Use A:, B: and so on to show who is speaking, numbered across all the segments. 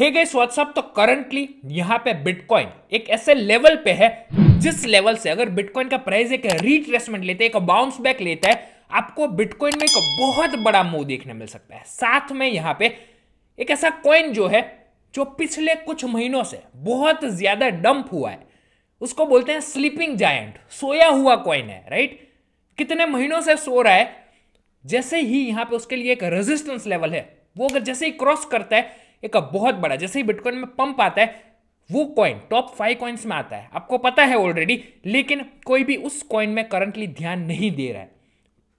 A: हे guys what's up तो currently यहाँ पे बिटकॉइन एक ऐसे लेवल पे है जिस लेवल से अगर बिटकॉइन का प्राइस एक रिट्रेसमेंट लेता है एक बाउंस बैक लेता है आपको बिटकॉइन में एक बहुत बड़ा मूव देखने मिल सकता है साथ में यहाँ पे एक ऐसा कॉइन जो है जो पिछले कुछ महीनों से बहुत ज्यादा डंप हुआ है उसको बोलते हैं स्लीपिंग जायंट सोया हुआ कॉइन है राइट कितने महीनों से सो रहा है जैसे ही यहाँ पे उसके लिए एक रेजिस्टेंस लेवल है वो अगर जैसे ही क्रॉस करता है एक बहुत बड़ा जैसे ही बिटकॉइन में पंप आता है वो कॉइन टॉप फाइव कॉइन्स में आता है आपको पता है ऑलरेडी लेकिन कोई भी उस कॉइन में करंटली ध्यान नहीं दे रहा है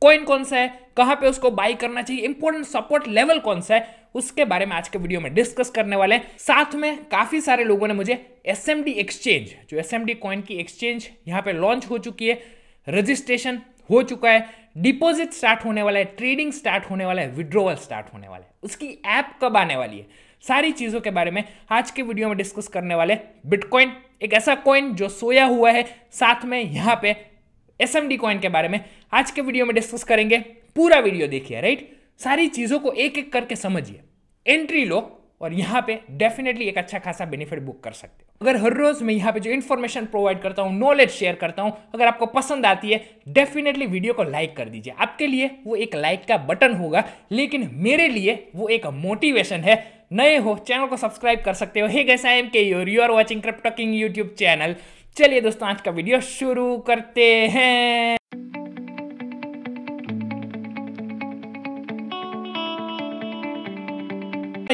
A: कॉइन कौन सा है कहाँ पे उसको बाई करना चाहिए इंपॉर्टेंट सपोर्ट लेवल कौन सा है उसके बारे में आज के वीडियो में डिस्कस करने वाले हैं साथ में काफ़ी सारे लोगों ने मुझे एस एक्सचेंज जो एस एम कॉइन की एक्सचेंज यहाँ पे लॉन्च हो चुकी है रजिस्ट्रेशन हो चुका है डिपॉजिट स्टार्ट होने वाला है ट्रेडिंग स्टार्ट होने वाला है विड्रोवल स्टार्ट होने वाला है उसकी ऐप कब आने वाली है सारी चीज़ों के बारे में आज के वीडियो में डिस्कस करने वाले बिटकॉइन एक ऐसा कॉइन जो सोया हुआ है साथ में यहाँ पे एस एम डी कॉइन के बारे में आज के वीडियो में डिस्कस करेंगे पूरा वीडियो देखिए राइट सारी चीज़ों को एक एक करके समझिए एंट्री लो और यहाँ पे डेफिनेटली एक अच्छा खासा बेनिफिट बुक कर सकते अगर हर रोज़ मैं यहाँ पे जो इन्फॉर्मेशन प्रोवाइड करता हूँ नॉलेज शेयर करता हूँ अगर आपको पसंद आती है डेफिनेटली वीडियो को लाइक कर दीजिए आपके लिए वो एक लाइक का बटन होगा लेकिन मेरे लिए वो एक मोटिवेशन है नए हो चैनल को सब्सक्राइब कर सकते हो hey guys I am K your you are watching crypto king YouTube channel चलिए दोस्तों आज का वीडियो शुरू करते हैं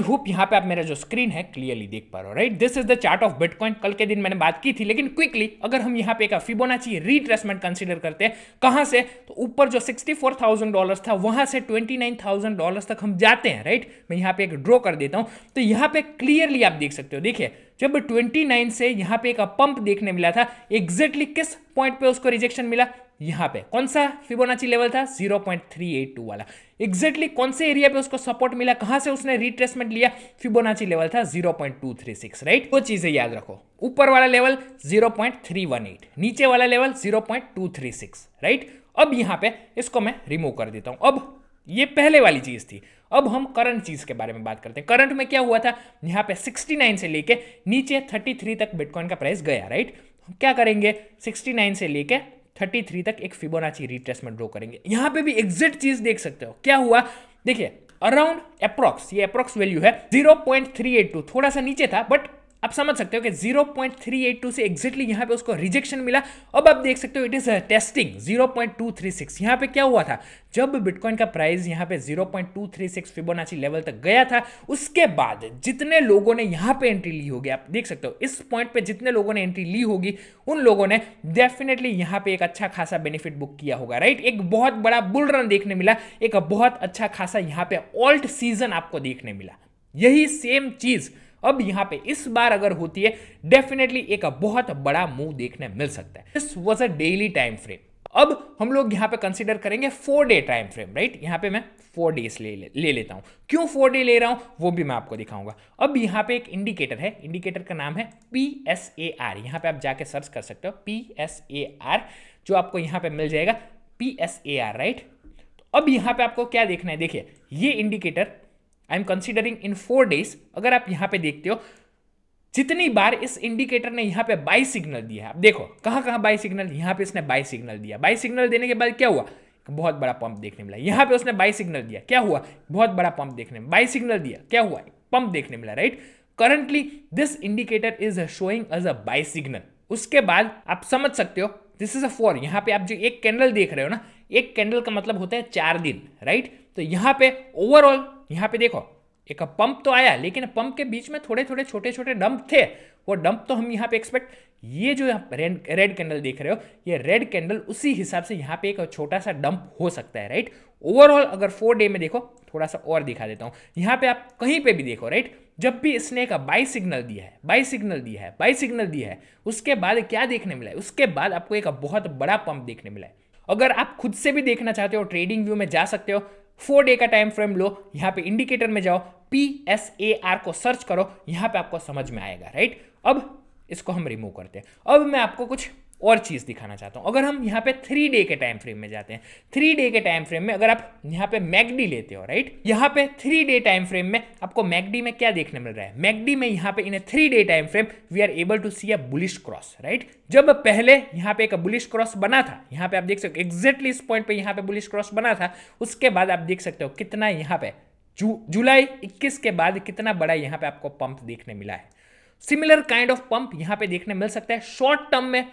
A: आई होप यहाँ पे आप मेरा जो स्क्रीन है क्लियरली देख पा रहे हो right this is the chart of bitcoin कल के दिन मैंने बात की थी लेकिन क्विकली अगर हम यहाँ पे एक फिबोनाची रिट्रेसमेंट कंसिडर करते हैं कहाँ से तो ऊपर जो सिक्सटी फोर थाउजेंड डॉलर था वहाँ से ट्वेंटी नाइन थाउजेंड डॉलर तक हम जाते हैं राइट मैं यहाँ पे एक ड्रॉ कर देता हूँ तो यहाँ पे क्लियरली आप देख सकते हो देखिए जब 29 से यहाँ पे एक पंप देखने मिला था एग्जैक्टली exactly किस पॉइंट पे उसको रिजेक्शन मिला यहाँ पे कौन सा फिबोनाची लेवल था 0.382 वाला एग्जैक्टली exactly कौन से एरिया पे उसको सपोर्ट मिला कहाँ से उसने रिट्रेसमेंट लिया फिबोनाची लेवल था 0.236 राइट right? वो चीज़ें याद रखो ऊपर वाला लेवल 0.318 नीचे वाला लेवल 0.236 राइट right? अब यहाँ पे इसको मैं रिमूव कर देता हूँ अब ये पहले वाली चीज़ थी अब हम करंट चीज़ के बारे में बात करते हैं करंट में क्या हुआ था यहाँ पे 69 से लेके नीचे 33 तक बिटकॉइन का प्राइस गया राइट क्या करेंगे 69 से लेके 33 थ्री तक एक फिबोनाची रिट्रेसमेंट ड्रो करेंगे यहां पे भी एग्जिट चीज़ देख सकते हो क्या हुआ देखिए अराउंड अप्रॉक्स ये अप्रॉक्स वैल्यू है 0.382 थोड़ा सा नीचे था बट आप समझ सकते हो कि 0.382 से एग्जैक्टली यहाँ पे उसको रिजेक्शन मिला अब आप देख सकते हो इट इज टेस्टिंग 0.236 यहाँ पे क्या हुआ था जब बिटकॉइन का प्राइस यहाँ पे 0.236 फिबोनाची लेवल तक गया था उसके बाद जितने लोगों ने यहाँ पे एंट्री ली होगी आप देख सकते हो इस पॉइंट पे जितने लोगों ने एंट्री ली होगी उन लोगों ने डेफिनेटली यहाँ पे एक अच्छा खासा बेनिफिट बुक किया होगा राइट एक बहुत बड़ा बुल रन देखने मिला एक बहुत अच्छा खासा यहाँ पे ऑल्ट सीजन आपको देखने मिला यही सेम चीज़ अब यहां पे इस बार अगर होती है डेफिनेटली एक बहुत बड़ा मूव देखने मिल सकता है this was a daily time frame अब हम लोग यहाँ पे कंसिडर करेंगे four day time frame right यहाँ पे मैं फोर डेज ले, ले ले लेता हूँ क्यों फोर डे ले रहा हूँ वो भी मैं आपको दिखाऊंगा अब यहाँ पे एक इंडिकेटर है इंडिकेटर का नाम है पी एस ए आर यहाँ पे आप जाके सर्च कर सकते हो पी एस ए आर जो आपको यहाँ पे मिल जाएगा P S A R right अब यहाँ पे आपको क्या देखना है देखिए ये indicator I am considering in four days अगर आप यहाँ पे देखते हो जितनी बार इस इंडिकेटर ने यहाँ पे बाई सिग्नल दिया है आप देखो कहाँ कहाँ बाई सिग्नल यहाँ पे इसने बाई सिग्नल दिया बाई सिग्नल देने के बाद क्या हुआ बहुत बड़ा पंप देखने मिला यहाँ पे उसने बाई सिग्नल दिया क्या हुआ बहुत बड़ा पंप देखने में बाई सिग्नल दिया क्या हुआ पंप देखने मिला right currently this indicator is showing as a buy signal उसके बाद आप समझ सकते हो दिस इज अ फोर यहाँ पे आप जो एक कैंडल देख रहे हो ना एक कैंडल का मतलब होता है चार दिन राइट तो यहाँ पे ओवरऑल यहाँ पे देखो एक पंप तो आया लेकिन पंप के बीच में थोड़े थोड़े छोटे छोटे डंप थे वो डंप तो हम यहाँ पे एक्सपेक्ट ये जो आप रेड रेड कैंडल देख रहे हो ये रेड कैंडल उसी हिसाब से यहाँ पे एक छोटा सा डंप हो सकता है राइट ओवरऑल अगर फोर डे में देखो थोड़ा सा और दिखा देता हूँ यहाँ पे आप कहीं पे भी देखो राइट जब भी इसने एक बाई सिग्नल दिया है बाई सिग्नल दिया है बाई सिग्नल दिया है उसके बाद क्या देखने मिला है उसके बाद आपको एक बहुत बड़ा पंप देखने मिला है अगर आप खुद से भी देखना चाहते हो ट्रेडिंग व्यू में जा सकते हो फोर डे का टाइम फ्रेम लो यहाँ पे इंडिकेटर में जाओ पी एस ए आर को सर्च करो यहाँ पे आपको समझ में आएगा राइट अब इसको हम रिमूव करते हैं अब मैं आपको कुछ और चीज़ दिखाना चाहता हूँ अगर हम यहाँ पे थ्री डे के टाइम फ्रेम में जाते हैं थ्री डे के टाइम फ्रेम में अगर आप यहाँ पे मैगडी लेते हो राइट यहाँ पे थ्री डे टाइम फ्रेम में आपको मैगडी में क्या देखने मिल रहा है मैगडी में यहाँ पे in three day time frame we are able to see a bullish cross right जब पहले यहाँ पे एक बुलिश क्रॉस बना था यहाँ पे आप देख सकते हो एक्जैक्टली इस पॉइंट पे यहाँ पे बुलिश क्रॉस बना था उसके बाद आप देख सकते हो कितना यहाँ पे जु, जुलाई इक्कीस के बाद कितना बड़ा यहाँ पे आपको पंप देखने मिला है सिमिलर काइंड ऑफ पंप यहां पे देखने मिल सकता है शॉर्ट टर्म में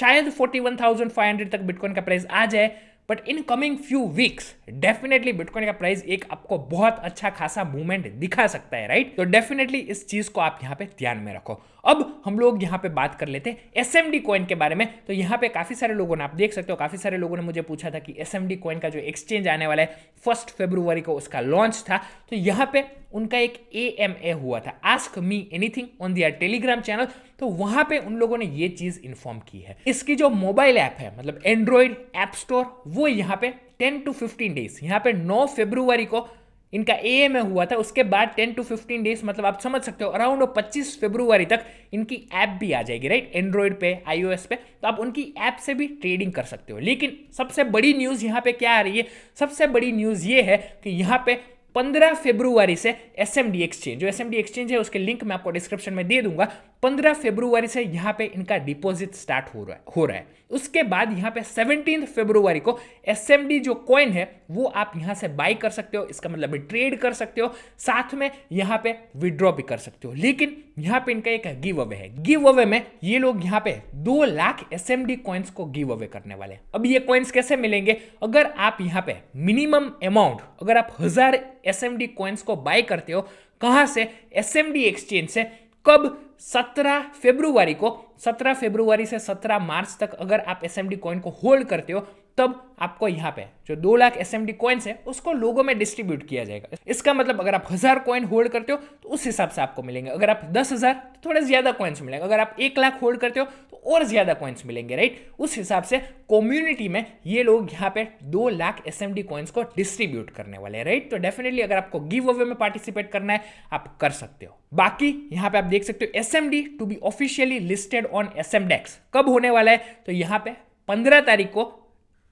A: शायद 41,500 तक बिटकॉइन का प्राइस आ जाए but in coming few weeks definitely bitcoin का प्राइस एक आपको बहुत अच्छा खासा मूवमेंट दिखा सकता है राइट right? तो डेफिनेटली इस चीज को आप यहां पे ध्यान में रखो अब हम लोग यहाँ पे बात कर लेते हैं एस एम कॉइन के बारे में तो यहाँ पे काफ़ी सारे लोगों ने आप देख सकते हो काफ़ी सारे लोगों ने मुझे पूछा था कि एस एम कॉइन का जो एक्सचेंज आने वाला है फर्स्ट फेब्रुवरी को उसका लॉन्च था तो यहाँ पे उनका एक ए एम ए हुआ था ask me anything on their Telegram channel तो वहां पे उन लोगों ने ये चीज इन्फॉर्म की है इसकी जो मोबाइल ऐप है मतलब एंड्रॉयड ऐप स्टोर वो यहाँ पे 10 टू 15 डेज यहाँ पे 9 फेब्रुवरी को इनका ए में हुआ था उसके बाद 10 टू 15 डेज मतलब आप समझ सकते हो अराउंड 25 फेब्रुवरी तक इनकी ऐप भी आ जाएगी राइट एंड्रॉयड पे आईओएस पे तो आप उनकी ऐप से भी ट्रेडिंग कर सकते हो लेकिन सबसे बड़ी न्यूज़ यहाँ पे क्या आ रही है सबसे बड़ी न्यूज़ ये है कि यहाँ पे 15 फेब्रुवरी से एस एक्सचेंज जो एस एम डी एक्सचेंज है उसके लिंक मैं आपको डिस्क्रिप्शन में दे दूंगा पंद्रह फेब्रुवरी से यहाँ पे इनका डिपॉजिट स्टार्ट हो रहा है हो रहा है उसके बाद यहाँ पे सेवनटीन फेब्रुवरी को एस जो कॉइन है वो आप यहाँ से बाई कर सकते हो इसका मतलब ट्रेड कर सकते हो साथ में यहाँ पे विड्रॉ भी कर सकते हो लेकिन यहाँ पे इनका एक गिव अवे है गिव अवे में ये लोग यहाँ पे दो लाख एस कॉइन्स को गिव अवे करने वाले हैं अब ये कॉइन्स कैसे मिलेंगे अगर आप यहाँ पे मिनिमम अमाउंट अगर आप हजार एस एम को बाय करते हो कहाँ से एस एक्सचेंज से कब 17 फरवरी को 17 फरवरी से 17 मार्च तक अगर आप एस एम डी कॉइन को होल्ड करते हो तब आपको यहाँ पे जो दो लाख एस एम कॉइन्स है उसको लोगों में डिस्ट्रीब्यूट किया जाएगा इसका मतलब अगर आप हज़ार कॉइन होल्ड करते हो तो उस हिसाब से आपको मिलेंगे अगर आप दस हज़ार तो थोड़े ज़्यादा कॉइन्स मिलेंगे अगर आप एक लाख होल्ड करते हो तो और ज़्यादा कॉइन्स मिलेंगे राइट उस हिसाब से कम्युनिटी में ये लोग यहाँ पे दो लाख एस एम कॉइन्स को डिस्ट्रीब्यूट करने वाले हैं राइट तो डेफिनेटली अगर आपको गिव अवे में पार्टिसिपेट करना है आप कर सकते हो बाकी यहाँ पे आप देख सकते हो S M D to be officially listed on S M dex कब होने वाला है तो यहाँ पे पंद्रह तारीख को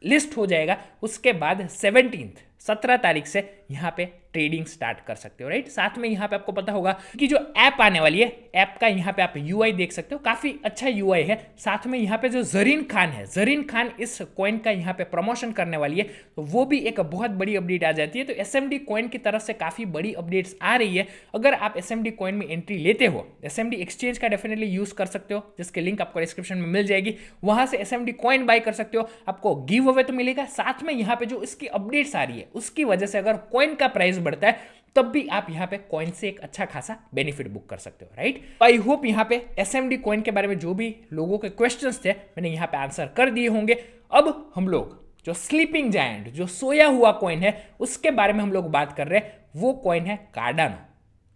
A: लिस्ट हो जाएगा उसके बाद सेवनटीन्थ सत्रह तारीख से यहाँ पे ट्रेडिंग स्टार्ट कर सकते हो राइट साथ में यहाँ पे आपको पता होगा कि जो ऐप आने वाली है ऐप का यहाँ पे आप यू देख सकते हो काफ़ी अच्छा यू है साथ में यहाँ पे जो जरीन खान है जरीन खान इस कॉइन का यहाँ पे प्रमोशन करने वाली है तो वो भी एक बहुत बड़ी अपडेट आ जाती है तो एस एम कॉइन की तरफ से काफ़ी बड़ी अपडेट्स आ रही है अगर आप एस एम कॉइन में एंट्री लेते हो एस एम एक्सचेंज का डेफिनेटली यूज़ कर सकते हो जिसके लिंक आपको डिस्क्रिप्शन में मिल जाएगी वहां से एस एम कॉइन बाय कर सकते हो आपको गिव अवे तो मिलेगा साथ में यहाँ पे जो इसकी अपडेट्स आ रही है उसकी वजह से अगर कॉइन का प्राइस बढ़ता है तब भी आप यहाँ पे कॉइन से एक अच्छा खासा बेनिफिट बुक कर सकते हो राइट आई होप यहाँ पे एस एम डी कॉइन के बारे में जो भी लोगों के क्वेश्चन थे मैंने यहाँ पे आंसर कर दिए होंगे अब हम लोग जो स्लीपिंग जायंट जो सोया हुआ कॉइन है उसके बारे में हम लोग बात कर रहे हैं वो कॉइन है कार्डानो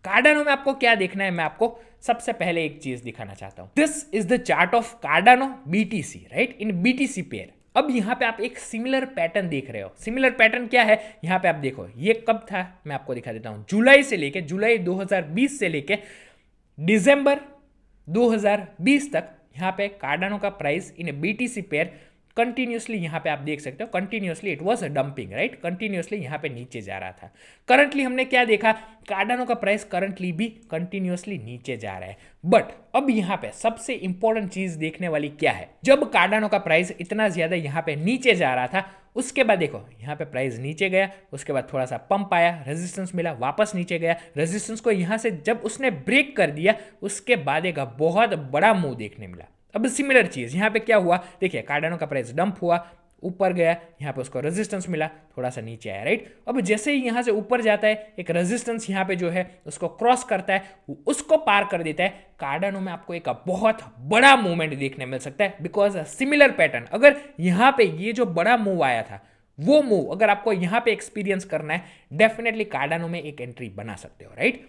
A: कार्डानो में आपको क्या देखना है मैं आपको सबसे पहले एक चीज दिखाना चाहता हूं this is the chart of Cardano BTC right in BTC pair अब यहाँ पे आप एक सिमिलर पैटर्न देख रहे हो सिमिलर पैटर्न क्या है यहाँ पे आप देखो ये कब था मैं आपको दिखा देता हूँ जुलाई से लेके जुलाई 2020 से लेके दिसंबर 2020 तक यहाँ पे कार्डानो का price in BTC pair continuously यहाँ पे आप देख सकते हो continuously it was dumping right continuously यहाँ पे नीचे जा रहा था करंटली हमने क्या देखा कार्डनो का प्राइस करंटली भी कंटिन्यूसली नीचे जा रहा है बट अब यहाँ पे सबसे इंपॉर्टेंट चीज देखने वाली क्या है जब कार्डनो का प्राइस इतना ज्यादा यहाँ पे नीचे जा रहा था उसके बाद देखो यहाँ पे प्राइस नीचे गया उसके बाद थोड़ा सा पंप आया रेजिस्टेंस मिला वापस नीचे गया रेजिस्टेंस को यहाँ से जब उसने ब्रेक कर दिया उसके बाद एक बहुत बड़ा मूव देखने मिला अब सिमिलर चीज़ यहाँ पे क्या हुआ देखिए कार्डानो का प्राइस डंप हुआ ऊपर गया यहाँ पे उसको रेजिस्टेंस मिला थोड़ा सा नीचे आया राइट अब जैसे ही यहाँ से ऊपर जाता है एक रेजिस्टेंस यहाँ पे जो है उसको क्रॉस करता है उसको पार कर देता है कार्डानो में आपको एक बहुत बड़ा मूवमेंट देखने मिल सकता है बिकॉज सिमिलर पैटर्न अगर यहाँ पे ये जो बड़ा मूव आया था वो मूव अगर आपको यहाँ पर एक्सपीरियंस करना है डेफिनेटली कार्डानो में एक एंट्री बना सकते हो राइट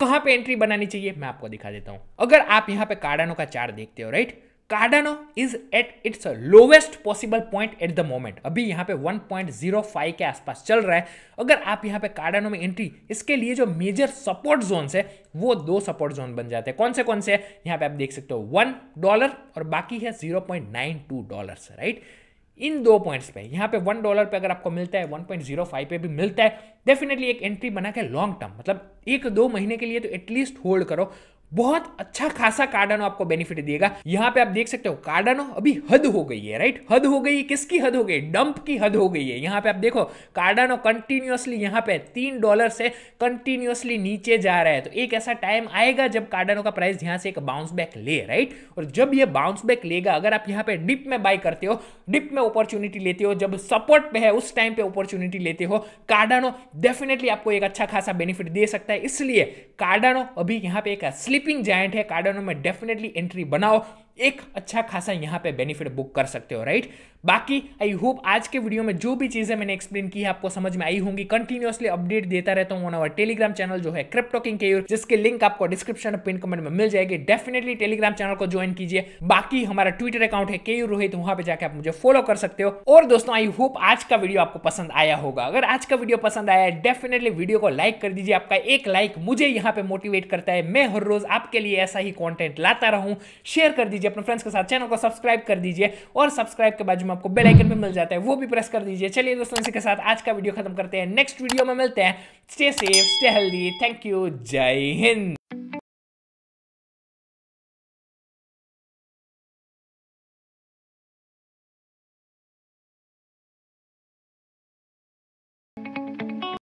A: कहाँ पे एंट्री बनानी चाहिए मैं आपको दिखा देता हूँ अगर आप यहाँ पे कार्डानो का चार्ट देखते हो right Cardano is at its lowest possible point at the moment अभी यहाँ पे 1.05 के आसपास चल रहा है अगर आप यहाँ पे कार्डानो में एंट्री इसके लिए जो मेजर सपोर्ट जोन है वो दो सपोर्ट जोन बन जाते हैं कौन से कौन से यहाँ पे आप देख सकते हो वन डॉलर और बाकी है zero point nine two dollar right इन दो पॉइंट्स पे यहाँ पे वन डॉलर पे अगर आपको मिलता है वन पॉइंट जीरो फाइव पे भी मिलता है डेफिनेटली एक एंट्री बना के लॉन्ग टर्म मतलब एक दो महीने के लिए तो एटलीस्ट होल्ड करो बहुत अच्छा खासा कार्डानो आपको बेनिफिट देगा यहाँ पे आप देख सकते हो कार्डानो अभी हद हो गई है राइट हद हो गई किसकी हद हो गई डंप की हद हो गई है यहाँ पे आप देखो कार्डानो कंटिन्यूअसली यहाँ पे तीन डॉलर से कंटिन्यूअसली नीचे जा रहा है तो एक ऐसा टाइम आएगा जब कार्डानो का प्राइस यहाँ से एक बाउंस बैक ले राइट और जब ये बाउंस बैक लेगा अगर आप यहाँ पे डिप में बाय करते हो डिप में अपॉर्चुनिटी लेते हो जब सपोर्ट पे है उस टाइम पे अपॉर्चुनिटी लेते हो कार्डानो डेफिनेटली आपको एक अच्छा खासा बेनिफिट दे सकता है इसलिए कार्डानो अभी यहाँ पे एक असली स्लीपिंग जायंट है कार्डनो में डेफिनेटली एंट्री बनाओ एक अच्छा खासा यहाँ पे बेनिफिट बुक कर सकते हो राइट बाकी आई होप आज के वीडियो में जो भी चीज़ें मैंने एक्सप्लेन की है आपको समझ में आई होंगी कंटिन्यूसली अपडेट देता रहता हूँ ऑन अवर टेलीग्राम चैनल जो है क्रिप्टोकिंग के जिसके लिंक आपको डिस्क्रिप्शन और पिन कमेंट में मिल जाएगी डेफिनेटली टेलीग्राम चैनल को ज्वाइन कीजिए बाकी हमारा ट्विटर अकाउंट है के रोहित तो वहां पर जाकर आप मुझे फॉलो कर सकते हो और दोस्तों आई होप आज का वीडियो आपको पसंद आया होगा अगर आज का वीडियो पसंद आया है डेफिनेटली वीडियो को लाइक कर दीजिए आपका एक लाइक मुझे यहाँ पे मोटिवेट करता है मैं हर रोज आपके लिए ऐसा ही कॉन्टेंट लाता रहूँ शेयर कर दीजिए दीजिए अपने फ्रेंड्स के साथ चैनल को सब्सक्राइब कर दीजिए और सब्सक्राइब के बाजू में आपको बेलाइकन आइकन भी मिल जाता है वो भी प्रेस कर दीजिए चलिए दोस्तों इसी के साथ आज का वीडियो खत्म करते हैं नेक्स्ट वीडियो में मिलते हैं stay safe stay healthy thank you जय हिंद